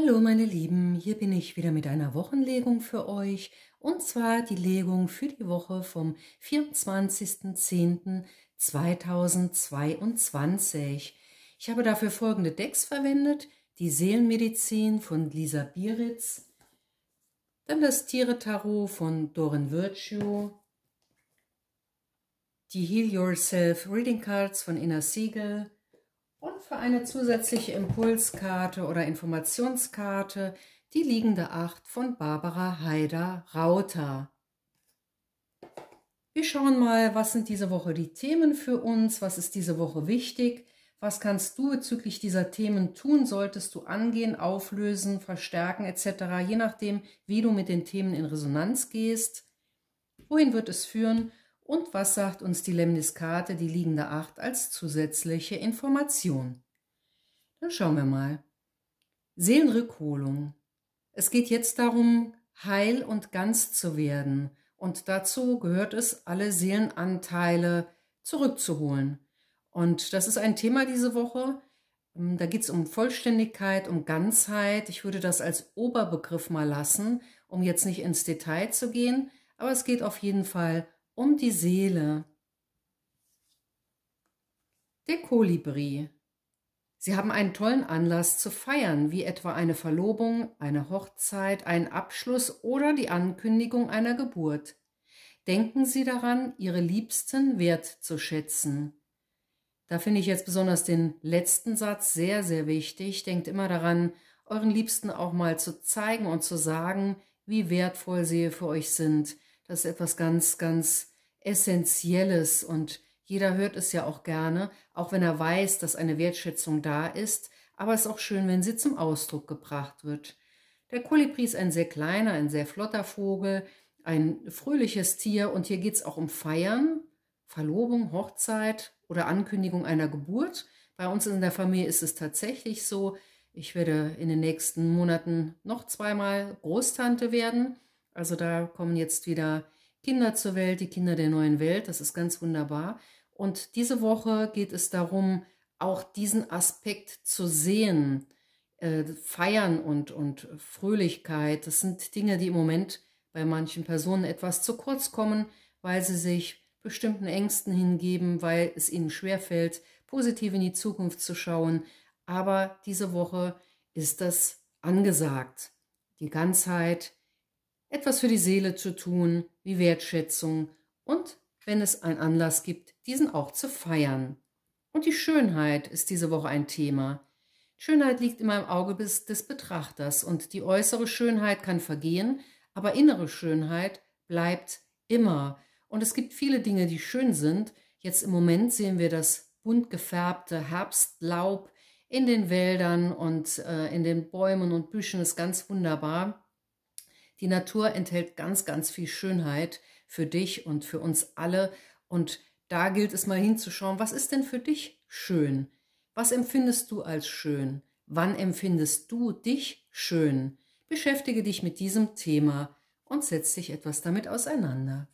Hallo meine Lieben, hier bin ich wieder mit einer Wochenlegung für euch und zwar die Legung für die Woche vom 24.10.2022. Ich habe dafür folgende Decks verwendet, die Seelenmedizin von Lisa Bieritz, dann das Tiere-Tarot von Dorin Virtue, die Heal Yourself Reading Cards von Inner Siegel, für eine zusätzliche Impulskarte oder Informationskarte die liegende Acht von Barbara Haider-Rauter. Wir schauen mal, was sind diese Woche die Themen für uns, was ist diese Woche wichtig, was kannst du bezüglich dieser Themen tun, solltest du angehen, auflösen, verstärken etc., je nachdem, wie du mit den Themen in Resonanz gehst. Wohin wird es führen und was sagt uns die Lemniskate, die liegende Acht, als zusätzliche Information? Dann schauen wir mal. Seelenrückholung. Es geht jetzt darum, heil und ganz zu werden. Und dazu gehört es, alle Seelenanteile zurückzuholen. Und das ist ein Thema diese Woche. Ähm, da geht es um Vollständigkeit, um Ganzheit. Ich würde das als Oberbegriff mal lassen, um jetzt nicht ins Detail zu gehen. Aber es geht auf jeden Fall um die Seele. Der Kolibri. Sie haben einen tollen Anlass zu feiern, wie etwa eine Verlobung, eine Hochzeit, einen Abschluss oder die Ankündigung einer Geburt. Denken Sie daran, Ihre Liebsten wertzuschätzen. Da finde ich jetzt besonders den letzten Satz sehr, sehr wichtig. Denkt immer daran, euren Liebsten auch mal zu zeigen und zu sagen, wie wertvoll sie für euch sind. Das ist etwas ganz, ganz Essentielles und jeder hört es ja auch gerne, auch wenn er weiß, dass eine Wertschätzung da ist, aber es ist auch schön, wenn sie zum Ausdruck gebracht wird. Der Kolibri ist ein sehr kleiner, ein sehr flotter Vogel, ein fröhliches Tier und hier geht es auch um Feiern, Verlobung, Hochzeit oder Ankündigung einer Geburt. Bei uns in der Familie ist es tatsächlich so. Ich werde in den nächsten Monaten noch zweimal Großtante werden. Also da kommen jetzt wieder Kinder zur Welt, die Kinder der neuen Welt. Das ist ganz wunderbar. Und diese Woche geht es darum, auch diesen Aspekt zu sehen. Äh, Feiern und, und Fröhlichkeit, das sind Dinge, die im Moment bei manchen Personen etwas zu kurz kommen, weil sie sich bestimmten Ängsten hingeben, weil es ihnen schwerfällt, positiv in die Zukunft zu schauen. Aber diese Woche ist das angesagt. Die Ganzheit, etwas für die Seele zu tun, wie Wertschätzung und, wenn es einen Anlass gibt, diesen auch zu feiern. Und die Schönheit ist diese Woche ein Thema. Schönheit liegt immer im Auge des Betrachters und die äußere Schönheit kann vergehen, aber innere Schönheit bleibt immer. Und es gibt viele Dinge, die schön sind. Jetzt im Moment sehen wir das bunt gefärbte Herbstlaub in den Wäldern und äh, in den Bäumen und Büschen, ist ganz wunderbar. Die Natur enthält ganz, ganz viel Schönheit für dich und für uns alle. Und da gilt es mal hinzuschauen, was ist denn für dich schön? Was empfindest du als schön? Wann empfindest du dich schön? Beschäftige dich mit diesem Thema und setz dich etwas damit auseinander.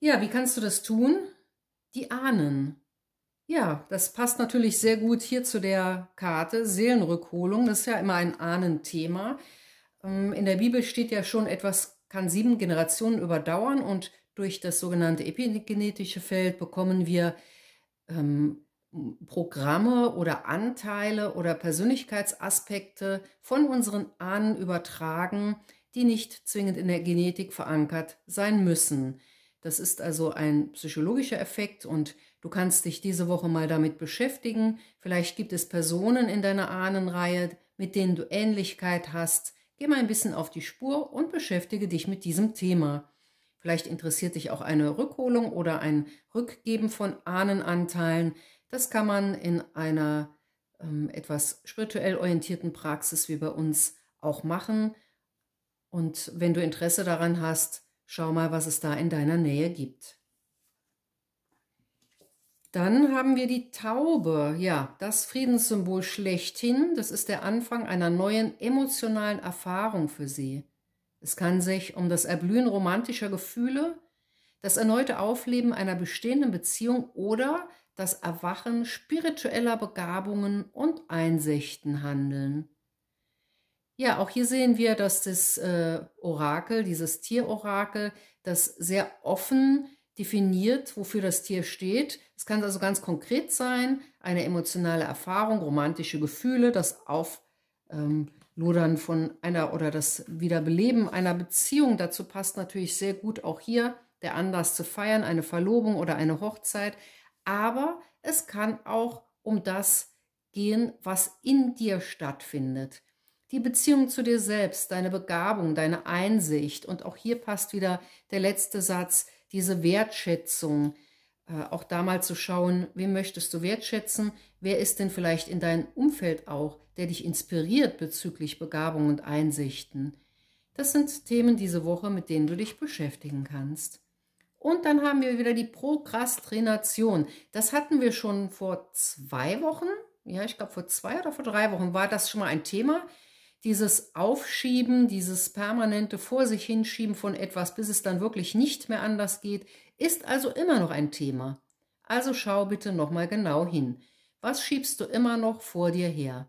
Ja, wie kannst du das tun? Die Ahnen. Ja, das passt natürlich sehr gut hier zu der Karte Seelenrückholung. Das ist ja immer ein Ahnenthema. thema ähm, in der Bibel steht ja schon, etwas kann sieben Generationen überdauern und durch das sogenannte epigenetische Feld bekommen wir ähm, Programme oder Anteile oder Persönlichkeitsaspekte von unseren Ahnen übertragen, die nicht zwingend in der Genetik verankert sein müssen. Das ist also ein psychologischer Effekt und du kannst dich diese Woche mal damit beschäftigen. Vielleicht gibt es Personen in deiner Ahnenreihe, mit denen du Ähnlichkeit hast. Geh mal ein bisschen auf die Spur und beschäftige dich mit diesem Thema. Vielleicht interessiert dich auch eine Rückholung oder ein Rückgeben von Ahnenanteilen. Das kann man in einer ähm, etwas spirituell orientierten Praxis wie bei uns auch machen. Und wenn du Interesse daran hast, schau mal, was es da in deiner Nähe gibt. Dann haben wir die Taube, ja, das Friedenssymbol schlechthin. Das ist der Anfang einer neuen emotionalen Erfahrung für sie. Es kann sich um das Erblühen romantischer Gefühle, das erneute Aufleben einer bestehenden Beziehung oder das Erwachen spiritueller Begabungen und Einsichten handeln. Ja, auch hier sehen wir, dass das äh, Orakel, dieses Tierorakel, das sehr offen ist definiert, wofür das Tier steht. Es kann also ganz konkret sein, eine emotionale Erfahrung, romantische Gefühle, das Auflodern ähm, von einer oder das Wiederbeleben einer Beziehung. Dazu passt natürlich sehr gut auch hier der Anlass zu feiern, eine Verlobung oder eine Hochzeit. Aber es kann auch um das gehen, was in dir stattfindet. Die Beziehung zu dir selbst, deine Begabung, deine Einsicht. Und auch hier passt wieder der letzte Satz, diese Wertschätzung, äh, auch da mal zu schauen, wen möchtest du wertschätzen, wer ist denn vielleicht in deinem Umfeld auch, der dich inspiriert bezüglich Begabung und Einsichten. Das sind Themen diese Woche, mit denen du dich beschäftigen kannst. Und dann haben wir wieder die Prokrastination. Das hatten wir schon vor zwei Wochen. Ja, ich glaube, vor zwei oder vor drei Wochen war das schon mal ein Thema dieses Aufschieben, dieses permanente Vor sich hinschieben von etwas, bis es dann wirklich nicht mehr anders geht, ist also immer noch ein Thema. Also schau bitte nochmal genau hin. Was schiebst du immer noch vor dir her?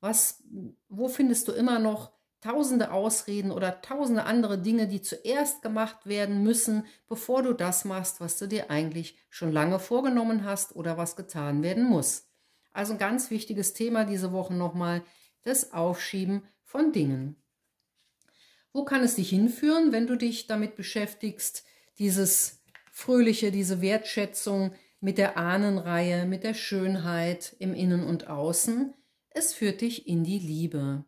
Was, wo findest du immer noch tausende Ausreden oder tausende andere Dinge, die zuerst gemacht werden müssen, bevor du das machst, was du dir eigentlich schon lange vorgenommen hast oder was getan werden muss? Also ein ganz wichtiges Thema diese Woche nochmal, das Aufschieben von Dingen. Wo kann es dich hinführen, wenn du dich damit beschäftigst, dieses Fröhliche, diese Wertschätzung mit der Ahnenreihe, mit der Schönheit im Innen und Außen? Es führt dich in die Liebe.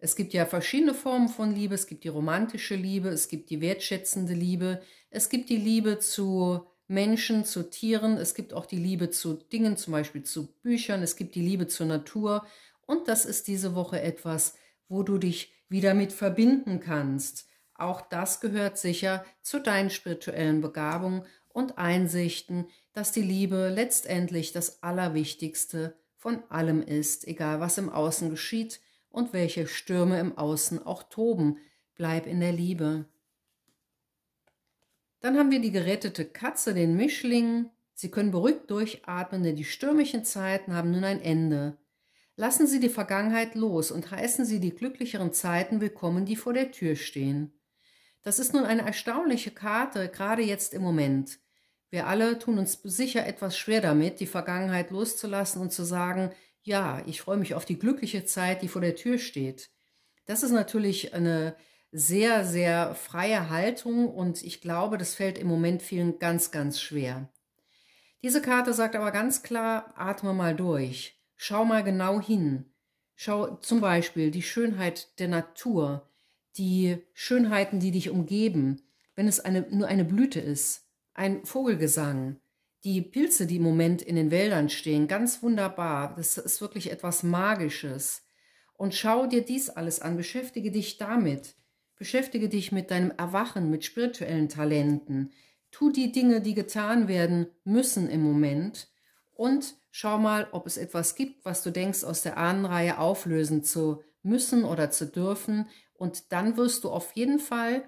Es gibt ja verschiedene Formen von Liebe. Es gibt die romantische Liebe, es gibt die wertschätzende Liebe, es gibt die Liebe zu Menschen, zu Tieren, es gibt auch die Liebe zu Dingen, zum Beispiel zu Büchern, es gibt die Liebe zur Natur, und das ist diese Woche etwas, wo du dich wieder mit verbinden kannst. Auch das gehört sicher zu deinen spirituellen Begabungen und Einsichten, dass die Liebe letztendlich das Allerwichtigste von allem ist, egal was im Außen geschieht und welche Stürme im Außen auch toben. Bleib in der Liebe. Dann haben wir die gerettete Katze, den Mischling. Sie können beruhigt durchatmen, denn die stürmischen Zeiten haben nun ein Ende. Lassen Sie die Vergangenheit los und heißen Sie die glücklicheren Zeiten willkommen, die vor der Tür stehen. Das ist nun eine erstaunliche Karte, gerade jetzt im Moment. Wir alle tun uns sicher etwas schwer damit, die Vergangenheit loszulassen und zu sagen, ja, ich freue mich auf die glückliche Zeit, die vor der Tür steht. Das ist natürlich eine sehr, sehr freie Haltung und ich glaube, das fällt im Moment vielen ganz, ganz schwer. Diese Karte sagt aber ganz klar, atme mal durch. Schau mal genau hin. Schau zum Beispiel die Schönheit der Natur, die Schönheiten, die dich umgeben, wenn es eine, nur eine Blüte ist, ein Vogelgesang, die Pilze, die im Moment in den Wäldern stehen, ganz wunderbar. Das ist wirklich etwas Magisches. Und schau dir dies alles an, beschäftige dich damit. Beschäftige dich mit deinem Erwachen, mit spirituellen Talenten. Tu die Dinge, die getan werden müssen im Moment, und schau mal, ob es etwas gibt, was du denkst, aus der Ahnenreihe auflösen zu müssen oder zu dürfen. Und dann wirst du auf jeden Fall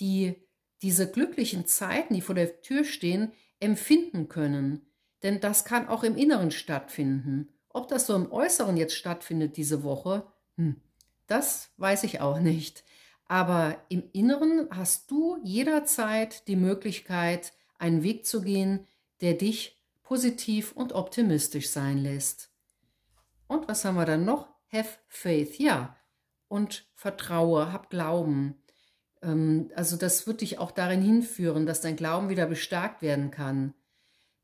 die, diese glücklichen Zeiten, die vor der Tür stehen, empfinden können. Denn das kann auch im Inneren stattfinden. Ob das so im Äußeren jetzt stattfindet diese Woche, hm, das weiß ich auch nicht. Aber im Inneren hast du jederzeit die Möglichkeit, einen Weg zu gehen, der dich positiv und optimistisch sein lässt. Und was haben wir dann noch? Have faith, ja. Und vertraue, hab Glauben. Ähm, also das wird dich auch darin hinführen, dass dein Glauben wieder bestärkt werden kann.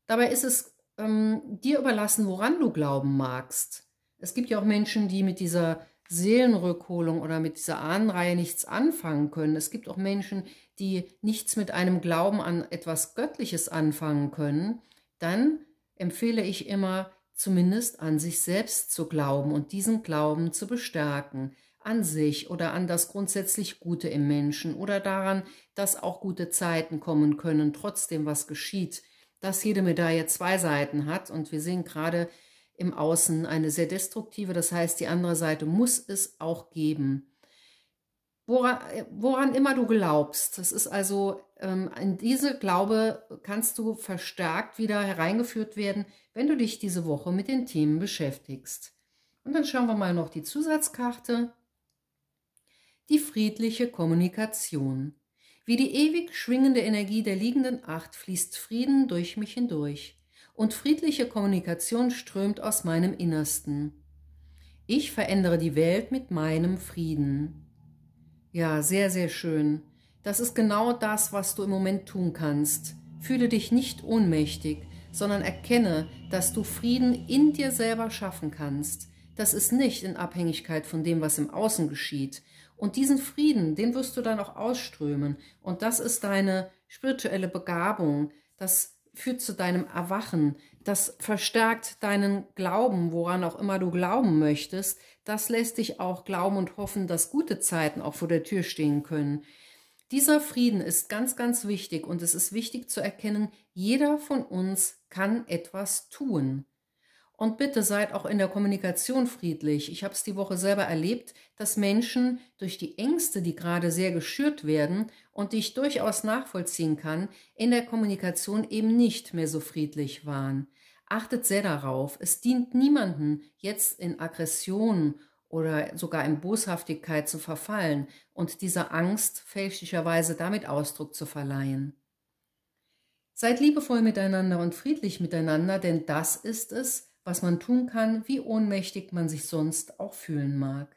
Dabei ist es ähm, dir überlassen, woran du glauben magst. Es gibt ja auch Menschen, die mit dieser Seelenrückholung oder mit dieser Ahnenreihe nichts anfangen können. Es gibt auch Menschen, die nichts mit einem Glauben an etwas Göttliches anfangen können dann empfehle ich immer, zumindest an sich selbst zu glauben und diesen Glauben zu bestärken, an sich oder an das grundsätzlich Gute im Menschen oder daran, dass auch gute Zeiten kommen können, trotzdem was geschieht, dass jede Medaille zwei Seiten hat und wir sehen gerade im Außen eine sehr destruktive, das heißt, die andere Seite muss es auch geben. Woran, woran immer du glaubst, das ist also ähm, in diese Glaube kannst du verstärkt wieder hereingeführt werden, wenn du dich diese Woche mit den Themen beschäftigst. Und dann schauen wir mal noch die Zusatzkarte. Die friedliche Kommunikation. Wie die ewig schwingende Energie der liegenden Acht fließt Frieden durch mich hindurch und friedliche Kommunikation strömt aus meinem Innersten. Ich verändere die Welt mit meinem Frieden. Ja, sehr, sehr schön. Das ist genau das, was du im Moment tun kannst. Fühle dich nicht ohnmächtig, sondern erkenne, dass du Frieden in dir selber schaffen kannst. Das ist nicht in Abhängigkeit von dem, was im Außen geschieht. Und diesen Frieden, den wirst du dann auch ausströmen. Und das ist deine spirituelle Begabung. Das führt zu deinem Erwachen. Das verstärkt deinen Glauben, woran auch immer du glauben möchtest. Das lässt dich auch glauben und hoffen, dass gute Zeiten auch vor der Tür stehen können. Dieser Frieden ist ganz, ganz wichtig und es ist wichtig zu erkennen, jeder von uns kann etwas tun. Und bitte seid auch in der Kommunikation friedlich. Ich habe es die Woche selber erlebt, dass Menschen durch die Ängste, die gerade sehr geschürt werden und die ich durchaus nachvollziehen kann, in der Kommunikation eben nicht mehr so friedlich waren. Achtet sehr darauf, es dient niemandem jetzt in Aggressionen oder sogar in Boshaftigkeit zu verfallen und dieser Angst fälschlicherweise damit Ausdruck zu verleihen. Seid liebevoll miteinander und friedlich miteinander, denn das ist es, was man tun kann, wie ohnmächtig man sich sonst auch fühlen mag.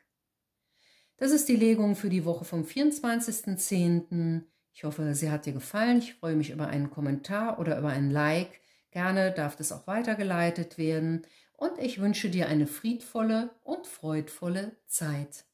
Das ist die Legung für die Woche vom 24.10. Ich hoffe, sie hat dir gefallen. Ich freue mich über einen Kommentar oder über ein Like. Gerne darf das auch weitergeleitet werden und ich wünsche dir eine friedvolle und freudvolle Zeit.